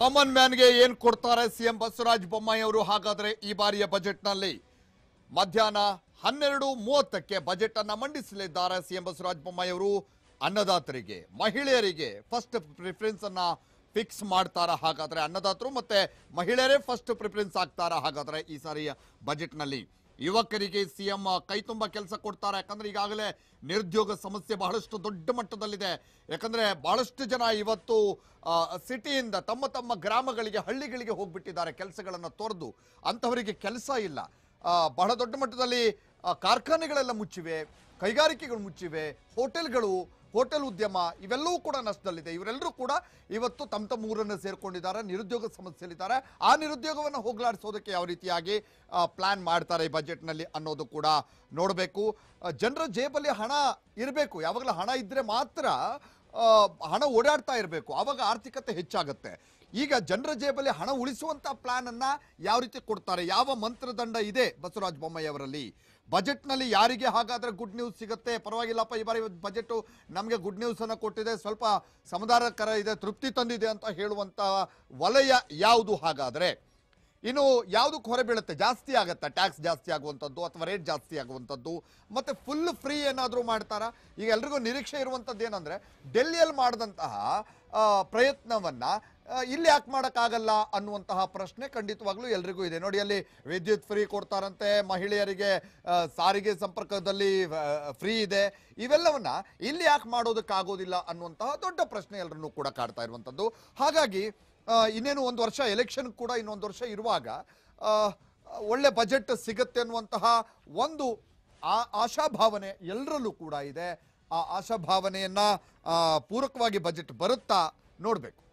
common ಮ್ಯಾನ್ಗೆ ಏನ್ ಕೊಡ್ತಾರೆ CM Basavaraj Bommai ಅವರು ಹಾಗಾದ್ರೆ ಈ ಬಾರಿಯ ಬಜೆಟ್ನಲ್ಲಿ ಮಧ್ಯಾಹ್ನ ಹನ್ನೆರಡು ಮೂವತ್ತಕ್ಕೆ ಬಜೆಟ್ ಅನ್ನ ಮಂಡಿಸಲಿದ್ದಾರೆ ಸಿಎಂ ಬಸವರಾಜ ಬೊಮ್ಮಾಯಿ ಅವರು ಅನ್ನದಾತರಿಗೆ ಮಹಿಳೆಯರಿಗೆ ಫಸ್ಟ್ ಪ್ರಿಫರೆನ್ಸ್ ಅನ್ನ ಫಿಕ್ಸ್ ಮಾಡ್ತಾರ ಹಾಗಾದ್ರೆ ಅನ್ನದಾತರು ಮತ್ತೆ ಮಹಿಳೆಯರೇ ಫಸ್ಟ್ ಪ್ರಿಫರೆನ್ಸ್ ಆಗ್ತಾರ ಹಾಗಾದ್ರೆ ಈ ಸಾರಿಯ ಬಜೆಟ್ನಲ್ಲಿ ಯುವಕರಿಗೆ ಸಿಎಂ ಕೈತುಂಬ ಕೆಲಸ ಕೊಡ್ತಾರೆ ಯಾಕಂದ್ರೆ ಈಗಾಗಲೇ ನಿರುದ್ಯೋಗ ಸಮಸ್ಯೆ ಬಹಳಷ್ಟು ದೊಡ್ಡ ಮಟ್ಟದಲ್ಲಿದೆ ಯಾಕಂದ್ರೆ ಬಹಳಷ್ಟು ಜನ ಇವತ್ತು ಸಿಟಿಯಿಂದ ತಮ್ಮ ತಮ್ಮ ಗ್ರಾಮಗಳಿಗೆ ಹಳ್ಳಿಗಳಿಗೆ ಹೋಗ್ಬಿಟ್ಟಿದ್ದಾರೆ ಕೆಲಸಗಳನ್ನು ತೊರೆದು ಅಂಥವರಿಗೆ ಕೆಲಸ ಇಲ್ಲ ಬಹಳ ದೊಡ್ಡ ಮಟ್ಟದಲ್ಲಿ ಕಾರ್ಖಾನೆಗಳೆಲ್ಲ ಮುಚ್ಚಿವೆ ಕೈಗಾರಿಕೆಗಳು ಮುಚ್ಚಿವೆ ಹೋಟೆಲ್ಗಳು ಹೋಟೆಲ್ ಉದ್ಯಮ ಇವೆಲ್ಲವೂ ಕೂಡ ನಷ್ಟದಲ್ಲಿದೆ ಇವರೆಲ್ಲರೂ ಕೂಡ ಇವತ್ತು ತಮ್ಮ ತಮ್ಮ ಊರನ್ನು ಸೇರಿಕೊಂಡಿದ್ದಾರೆ ನಿರುದ್ಯೋಗ ಸಮಸ್ಯೆಯಲ್ಲಿದ್ದಾರೆ ಆ ನಿರುದ್ಯೋಗವನ್ನು ಹೋಗಲಾಡಿಸೋದಕ್ಕೆ ಯಾವ ರೀತಿಯಾಗಿ ಪ್ಲ್ಯಾನ್ ಮಾಡ್ತಾರೆ ಈ ಬಜೆಟ್ನಲ್ಲಿ ಅನ್ನೋದು ಕೂಡ ನೋಡಬೇಕು ಜನರ ಜೇಬಲ್ಲಿ ಹಣ ಇರಬೇಕು ಯಾವಾಗಲೂ ಹಣ ಇದ್ದರೆ ಮಾತ್ರ ಹಣ ಓಡಾಡ್ತಾ ಇರಬೇಕು ಆವಾಗ ಆರ್ಥಿಕತೆ ಹೆಚ್ಚಾಗುತ್ತೆ ಈಗ ಜನರ ಜೇಬಲ್ಲಿ ಹಣ ಉಳಿಸುವಂತ ಪ್ಲಾನ್ ಅನ್ನ ಯಾವ ರೀತಿ ಕೊಡ್ತಾರೆ ಯಾವ ಮಂತ್ರದಂಡ ಇದೆ ಬಸವರಾಜ ಬೊಮ್ಮಾಯಿ ಅವರಲ್ಲಿ ಬಜೆಟ್ನಲ್ಲಿ ಯಾರಿಗೆ ಹಾಗಾದ್ರೆ ಗುಡ್ ನ್ಯೂಸ್ ಸಿಗುತ್ತೆ ಪರವಾಗಿಲ್ಲಪ್ಪ ಈ ಬಾರಿ ಬಜೆಟ್ ನಮಗೆ ಗುಡ್ ನ್ಯೂಸ್ ಅನ್ನು ಕೊಟ್ಟಿದೆ ಸ್ವಲ್ಪ ಸಮಾಧಾನಕರ ಇದೆ ತೃಪ್ತಿ ತಂದಿದೆ ಅಂತ ಹೇಳುವಂತ ವಲಯ ಯಾವುದು ಹಾಗಾದ್ರೆ ಇನ್ನು ಯಾವುದಕ್ಕೆ ಹೊರ ಬೀಳುತ್ತೆ ಜಾಸ್ತಿ ಆಗುತ್ತೆ ಟ್ಯಾಕ್ಸ್ ಜಾಸ್ತಿ ಆಗುವಂಥದ್ದು ಅಥವಾ ರೇಟ್ ಜಾಸ್ತಿ ಆಗುವಂಥದ್ದು ಮತ್ತು ಫುಲ್ ಫ್ರೀ ಏನಾದರೂ ಮಾಡ್ತಾರಾ ಈಗ ಎಲ್ರಿಗೂ ನಿರೀಕ್ಷೆ ಇರುವಂಥದ್ದು ಏನಂದರೆ ಡೆಲ್ಲಿಯಲ್ಲಿ ಮಾಡಿದಂತಹ ಪ್ರಯತ್ನವನ್ನು ಇಲ್ಲಿ ಯಾಕೆ ಮಾಡೋಕ್ಕಾಗಲ್ಲ ಅನ್ನುವಂತಹ ಪ್ರಶ್ನೆ ಖಂಡಿತವಾಗ್ಲೂ ಎಲ್ರಿಗೂ ಇದೆ ನೋಡಿ ಅಲ್ಲಿ ವಿದ್ಯುತ್ ಫ್ರೀ ಕೊಡ್ತಾರಂತೆ ಮಹಿಳೆಯರಿಗೆ ಸಾರಿಗೆ ಸಂಪರ್ಕದಲ್ಲಿ ಫ್ರೀ ಇದೆ ಇವೆಲ್ಲವನ್ನ ಇಲ್ಲಿ ಯಾಕೆ ಮಾಡೋದಕ್ಕಾಗೋದಿಲ್ಲ ಅನ್ನುವಂತಹ ದೊಡ್ಡ ಪ್ರಶ್ನೆ ಎಲ್ಲರನ್ನೂ ಕೂಡ ಕಾಡ್ತಾ ಇರುವಂಥದ್ದು ಹಾಗಾಗಿ ಇನ್ನೇನು ಒಂದು ವರ್ಷ ಎಲೆಕ್ಷನ್ ಕೂಡ ಇನ್ನೊಂದು ವರ್ಷ ಇರುವಾಗ ಒಳ್ಳೆ ಬಜೆಟ್ ಸಿಗತ್ತೆ ಅನ್ನುವಂತಹ ಒಂದು ಆ ಆಶಾಭಾವನೆ ಎಲ್ಲರಲ್ಲೂ ಕೂಡ ಇದೆ ಆ ಆಶಾಭಾವನೆಯನ್ನು ಪೂರಕವಾಗಿ ಬಜೆಟ್ ಬರುತ್ತಾ ನೋಡಬೇಕು